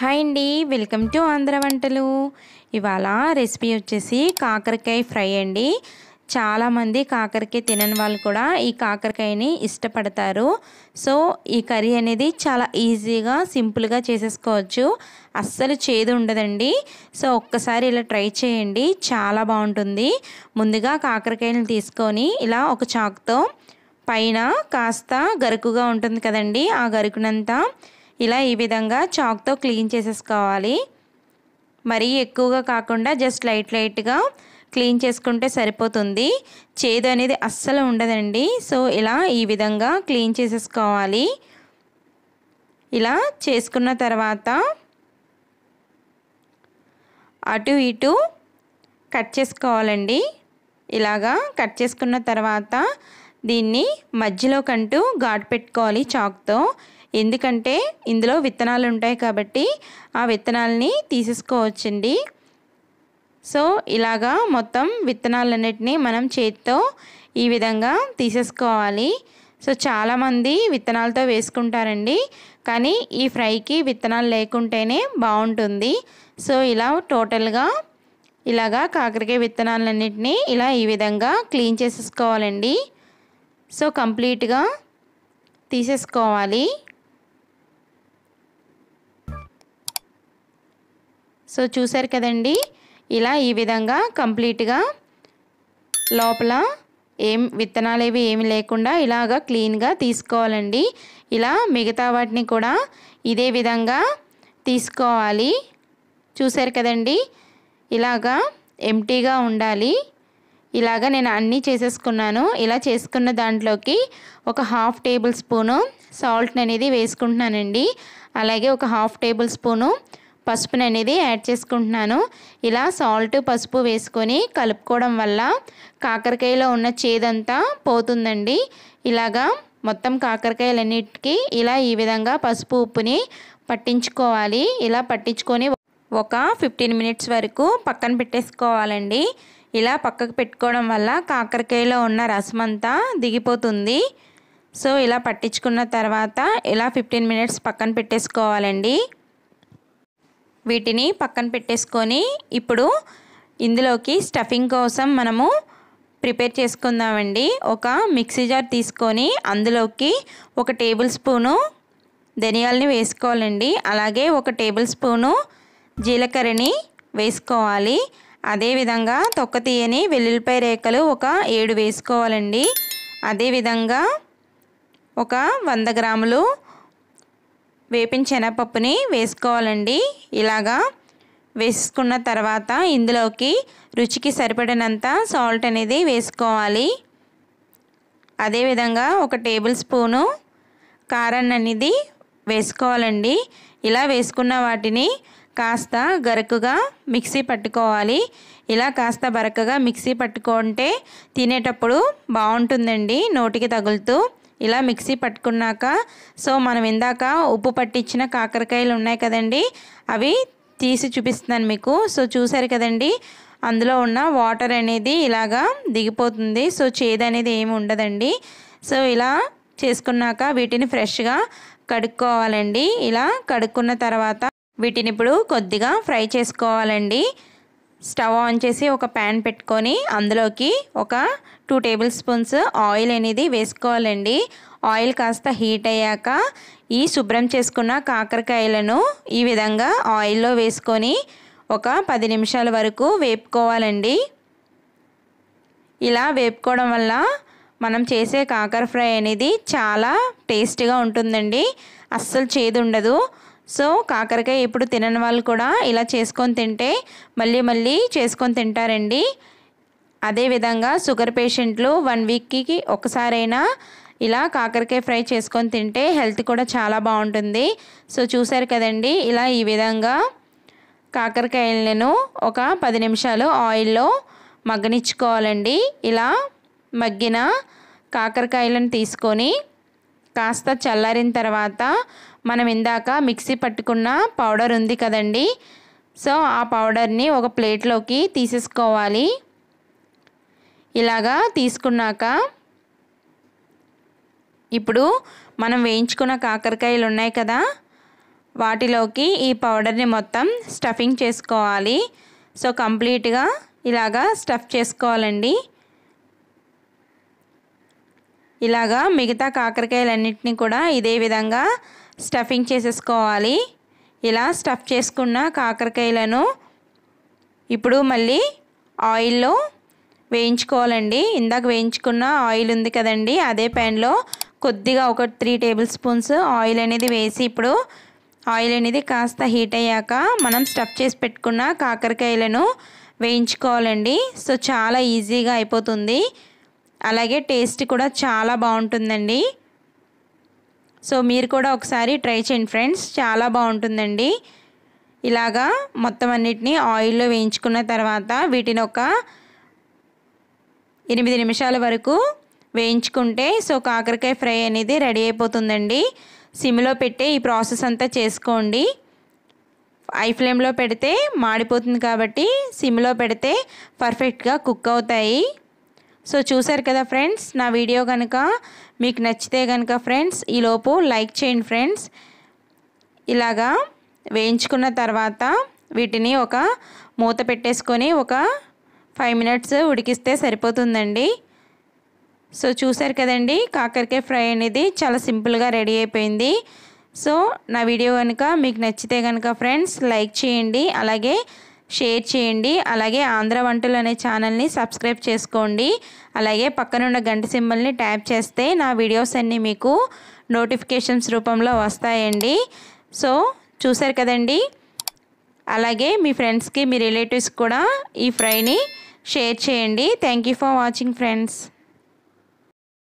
hi అండి welcome to Andhra వంటలు ఇవాళ రెసిపీ వచ్చేసి కాకరకాయ ఫ్రై అండి చాలామంది కాకరకాయ తినని వాళ్ళు కూడా ఈ కాకరకాయని ఇష్టపడతారు సో ఈ కర్రీ అనేది చాలా ఈజీగా సింపుల్గా చేసేసుకోవచ్చు అస్సలు చేదు ఉండదండి సో ఒక్కసారి ఇలా ట్రై చేయండి చాలా బాగుంటుంది ముందుగా కాకరకాయలను తీసుకొని ఇలా ఒక చాక్తో పైన కాస్త గరుకుగా ఉంటుంది కదండి ఆ గరుకునంతా ఇలా ఈ విధంగా చాక్తో క్లీన్ చేసేసుకోవాలి మరీ ఎక్కువగా కాకుండా జస్ట్ లైట్ లైట్గా క్లీన్ చేసుకుంటే సరిపోతుంది చేదు అనేది అస్సలు ఉండదండి సో ఇలా ఈ విధంగా క్లీన్ చేసేసుకోవాలి ఇలా చేసుకున్న తర్వాత అటు ఇటు కట్ చేసుకోవాలండి ఇలాగా కట్ చేసుకున్న తర్వాత దీన్ని మధ్యలో కంటూ ఘాటు పెట్టుకోవాలి చాక్తో ఎందుకంటే ఇందులో విత్తనాలు ఉంటాయి కాబట్టి ఆ విత్తనాలని తీసేసుకోవచ్చండి సో ఇలాగా మొత్తం విత్తనాలన్నిటినీ మనం చేతితో ఈ విధంగా తీసేసుకోవాలి సో చాలామంది విత్తనాలతో వేసుకుంటారండి కానీ ఈ ఫ్రైకి విత్తనాలు లేకుంటేనే బాగుంటుంది సో ఇలా టోటల్గా ఇలాగా కాకరకాయ విత్తనాలన్నింటినీ ఇలా ఈ విధంగా క్లీన్ చేసేసుకోవాలండి సో కంప్లీట్గా తీసేసుకోవాలి సో చూసారు కదండి ఇలా ఈ విధంగా కంప్లీట్గా లోపల ఏం విత్తనాలు ఏవి ఏమి లేకుండా ఇలాగ క్లీన్గా తీసుకోవాలండి ఇలా మిగతా వాటిని కూడా ఇదే విధంగా తీసుకోవాలి చూసారు కదండి ఇలాగా ఎంటీగా ఉండాలి ఇలాగ నేను అన్నీ చేసేసుకున్నాను ఇలా చేసుకున్న దాంట్లోకి ఒక హాఫ్ టేబుల్ స్పూను సాల్ట్ అనేది వేసుకుంటున్నానండి అలాగే ఒక హాఫ్ టేబుల్ స్పూను పసుపుని అనేది యాడ్ చేసుకుంటున్నాను ఇలా సాల్ట్ పసుపు వేసుకొని కలుపుకోవడం వల్ల కాకరకాయలో ఉన్న చేదంతా పోతుందండి ఇలాగా మొత్తం కాకరకాయలన్నిటికీ ఇలా ఈ విధంగా పసుపు ఉప్పుని పట్టించుకోవాలి ఇలా పట్టించుకొని ఒక ఫిఫ్టీన్ మినిట్స్ వరకు పక్కన పెట్టేసుకోవాలండి ఇలా పక్కకు పెట్టుకోవడం వల్ల కాకరకాయలో ఉన్న రసం అంతా దిగిపోతుంది సో ఇలా పట్టించుకున్న తర్వాత ఇలా ఫిఫ్టీన్ మినిట్స్ పక్కన పెట్టేసుకోవాలండి వీటిని పక్కన పెట్టేసుకొని ఇప్పుడు ఇందులోకి స్టఫింగ్ కోసం మనము ప్రిపేర్ చేసుకుందామండి ఒక మిక్సీ జార్ తీసుకొని అందులోకి ఒక టేబుల్ స్పూను ధనియాలని వేసుకోవాలండి అలాగే ఒక టేబుల్ స్పూను జీలకర్రని వేసుకోవాలి అదేవిధంగా తొక్క తీయని వెల్లుల్లిపాయ రేఖలు ఒక ఏడు వేసుకోవాలండి అదేవిధంగా ఒక వంద గ్రాములు వేపిన శనగపప్పుని వేసుకోవాలండి ఇలాగా వేసుకున్న తర్వాత ఇందులోకి రుచికి సరిపడినంత సాల్ట్ అనేది వేసుకోవాలి అదేవిధంగా ఒక టేబుల్ స్పూను కారం అనేది వేసుకోవాలండి ఇలా వేసుకున్న వాటిని కాస్త గరకుగా మిక్సీ పట్టుకోవాలి ఇలా కాస్త బరకగా మిక్సీ పట్టుకుంటే తినేటప్పుడు బాగుంటుందండి నోటికి తగులుతూ ఇలా మిక్సీ పట్టుకున్నాక సో మనం ఇందాక ఉప్పు పట్టించిన కాకరకాయలు ఉన్నాయి కదండి అవి తీసి చూపిస్తున్నాను మీకు సో చూసారు కదండి అందులో ఉన్న వాటర్ అనేది ఇలాగా దిగిపోతుంది సో చేదు అనేది ఏమి ఉండదండి సో ఇలా చేసుకున్నాక వీటిని ఫ్రెష్గా కడుక్కోవాలండి ఇలా కడుక్కున్న తర్వాత వీటిని ఇప్పుడు కొద్దిగా ఫ్రై చేసుకోవాలండి స్టవ్ ఆన్ చేసి ఒక ప్యాన్ పెట్టుకొని అందులోకి ఒక టూ టేబుల్ స్పూన్స్ ఆయిల్ అనేది వేసుకోవాలండి ఆయిల్ కాస్త హీట్ అయ్యాక ఈ శుభ్రం చేసుకున్న కాకరకాయలను ఈ విధంగా ఆయిల్లో వేసుకొని ఒక పది నిమిషాల వరకు వేపుకోవాలండి ఇలా వేపుకోవడం వల్ల మనం చేసే కాకర ఫ్రై అనేది చాలా టేస్టీగా ఉంటుందండి అస్సలు చేదు ఉండదు సో కాకరకాయ ఎప్పుడు తినని వాళ్ళు కూడా ఇలా చేసుకొని తింటే మళ్ళీ మళ్ళీ చేసుకొని తింటారండి అదేవిధంగా షుగర్ పేషెంట్లు వన్ వీక్కి ఒకసారైనా ఇలా కాకరకాయ ఫ్రై చేసుకొని తింటే హెల్త్ కూడా చాలా బాగుంటుంది సో చూసారు కదండి ఇలా ఈ విధంగా కాకరకాయలను ఒక పది నిమిషాలు ఆయిల్లో మగ్గనిచ్చుకోవాలండి ఇలా మగ్గిన కాకరకాయలను తీసుకొని కాస్త చల్లారిన తర్వాత మనం ఇందాక మిక్సీ పట్టుకున్న పౌడర్ ఉంది కదండి సో ఆ పౌడర్ని ఒక ప్లేట్లోకి తీసేసుకోవాలి ఇలాగా తీసుకున్నాక ఇప్పుడు మనం వేయించుకున్న కాకరకాయలు ఉన్నాయి కదా వాటిలోకి ఈ పౌడర్ని మొత్తం స్టఫింగ్ చేసుకోవాలి సో కంప్లీట్గా ఇలాగా స్టఫ్ చేసుకోవాలండి ఇలాగా మిగతా కాకరకాయలన్నింటినీ కూడా ఇదే విధంగా స్టఫింగ్ చేసేసుకోవాలి ఇలా స్టఫ్ చేసుకున్న కాకరకాయలను ఇప్పుడు మళ్ళీ ఆయిల్లో వేయించుకోవాలండి ఇందాక వేయించుకున్న ఆయిల్ ఉంది కదండి అదే ప్యాన్లో కొద్దిగా ఒక త్రీ టేబుల్ స్పూన్స్ ఆయిల్ అనేది వేసి ఇప్పుడు ఆయిల్ అనేది కాస్త హీట్ అయ్యాక మనం స్టఫ్ చేసి పెట్టుకున్న కాకరకాయలను వేయించుకోవాలండి సో చాలా ఈజీగా అయిపోతుంది అలాగే టేస్ట్ కూడా చాలా బాగుంటుందండి సో మీరు కూడా ఒకసారి ట్రై చేయండి ఫ్రెండ్స్ చాలా బాగుంటుందండి ఇలాగా మొత్తం అన్నిటినీ ఆయిల్లో వేయించుకున్న తర్వాత వీటిని ఒక ఎనిమిది నిమిషాల వరకు వేయించుకుంటే సో కాకరకాయ ఫ్రై అనేది రెడీ అయిపోతుందండి సిమ్లో పెట్టే ఈ ప్రాసెస్ అంతా చేసుకోండి ఐ ఫ్లేమ్లో పెడితే మాడిపోతుంది కాబట్టి సిమ్లో పెడితే పర్ఫెక్ట్గా కుక్ అవుతాయి సో చూసారు కదా ఫ్రెండ్స్ నా వీడియో కనుక మీకు నచ్చితే కనుక ఫ్రెండ్స్ ఈలోపు లైక్ చేయండి ఫ్రెండ్స్ ఇలాగా వేయించుకున్న తర్వాత వీటిని ఒక మూత పెట్టేసుకొని ఒక ఫైవ్ మినిట్స్ ఉడికిస్తే సరిపోతుందండి సో చూసారు కదండి కాకరకాయ ఫ్రై అనేది చాలా సింపుల్గా రెడీ అయిపోయింది సో నా వీడియో కనుక మీకు నచ్చితే కనుక ఫ్రెండ్స్ లైక్ చేయండి అలాగే షేర్ చేయండి అలాగే ఆంధ్ర వంటలు అనే ఛానల్ని సబ్స్క్రైబ్ చేసుకోండి అలాగే పక్కనున్న గంట సింబల్ని ట్యాప్ చేస్తే నా వీడియోస్ అన్నీ మీకు నోటిఫికేషన్స్ రూపంలో వస్తాయండి సో చూసారు కదండి అలాగే మీ ఫ్రెండ్స్కి మీ రిలేటివ్స్ కూడా ఈ ఫ్రైని షేర్ చేయండి థ్యాంక్ ఫర్ వాచింగ్ ఫ్రెండ్స్